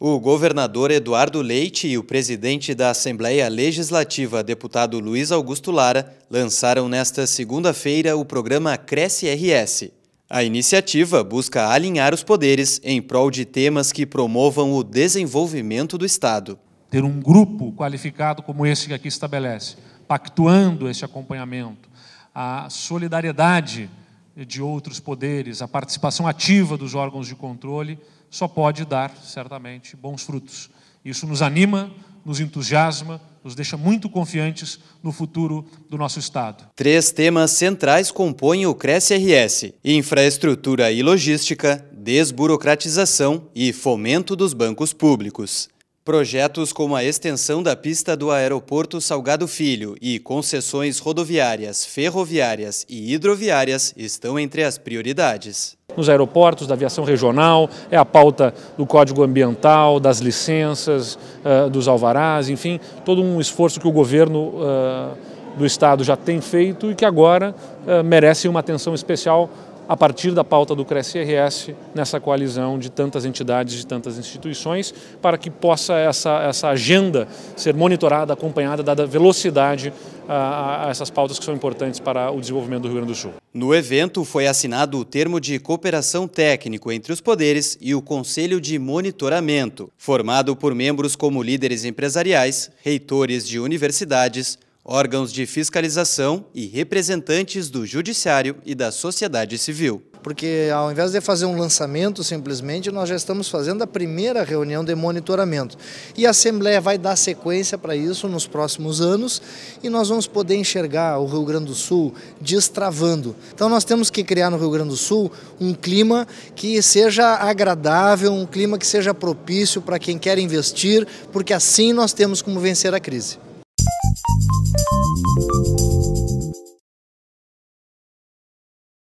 O governador Eduardo Leite e o presidente da Assembleia Legislativa, deputado Luiz Augusto Lara, lançaram nesta segunda-feira o programa Cresce RS. A iniciativa busca alinhar os poderes em prol de temas que promovam o desenvolvimento do Estado. Ter um grupo qualificado como esse que aqui estabelece, pactuando esse acompanhamento, a solidariedade de outros poderes, a participação ativa dos órgãos de controle, só pode dar, certamente, bons frutos. Isso nos anima, nos entusiasma, nos deixa muito confiantes no futuro do nosso Estado. Três temas centrais compõem o Cresce-RS: infraestrutura e logística, desburocratização e fomento dos bancos públicos. Projetos como a extensão da pista do Aeroporto Salgado Filho e concessões rodoviárias, ferroviárias e hidroviárias estão entre as prioridades. Nos aeroportos, da aviação regional, é a pauta do Código Ambiental, das licenças, eh, dos alvarás, enfim, todo um esforço que o governo eh, do Estado já tem feito e que agora eh, merece uma atenção especial a partir da pauta do cres rs nessa coalizão de tantas entidades, de tantas instituições, para que possa essa, essa agenda ser monitorada, acompanhada, dada velocidade a, a essas pautas que são importantes para o desenvolvimento do Rio Grande do Sul. No evento foi assinado o termo de cooperação técnico entre os poderes e o Conselho de Monitoramento, formado por membros como líderes empresariais, reitores de universidades, órgãos de fiscalização e representantes do Judiciário e da sociedade civil. Porque ao invés de fazer um lançamento simplesmente, nós já estamos fazendo a primeira reunião de monitoramento. E a Assembleia vai dar sequência para isso nos próximos anos e nós vamos poder enxergar o Rio Grande do Sul destravando. Então nós temos que criar no Rio Grande do Sul um clima que seja agradável, um clima que seja propício para quem quer investir, porque assim nós temos como vencer a crise.